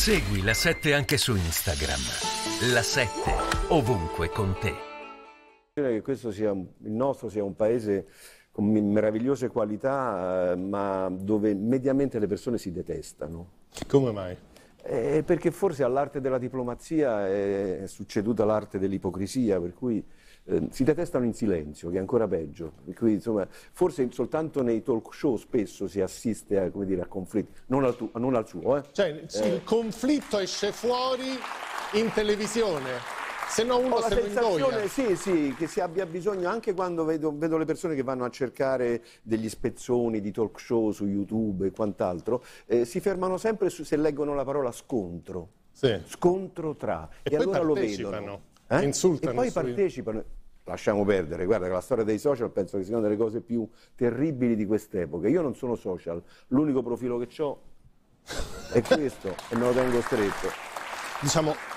Segui la 7 anche su Instagram. La 7 ovunque con te. Che questo sia il nostro sia un paese con meravigliose qualità, eh, ma dove mediamente le persone si detestano. Come mai? Eh, perché forse all'arte della diplomazia è succeduta l'arte dell'ipocrisia, per cui eh, si detestano in silenzio, che è ancora peggio. Cui, insomma, forse soltanto nei talk show spesso si assiste a, dire, a conflitti, non al, tu, non al suo. Eh. Cioè, sì, il eh. conflitto esce fuori in televisione se no uno ho la se sensazione, sì, sì, che si abbia bisogno, anche quando vedo, vedo, le persone che vanno a cercare degli spezzoni di talk show su YouTube e quant'altro, eh, si fermano sempre su, se leggono la parola scontro. Sì. Scontro tra. E, e allora lo vedono. Eh? Insultano. E poi partecipano lasciamo perdere, guarda che la storia dei social penso che sia una delle cose più terribili di quest'epoca. Io non sono social, l'unico profilo che ho è questo e me lo tengo stretto. Diciamo,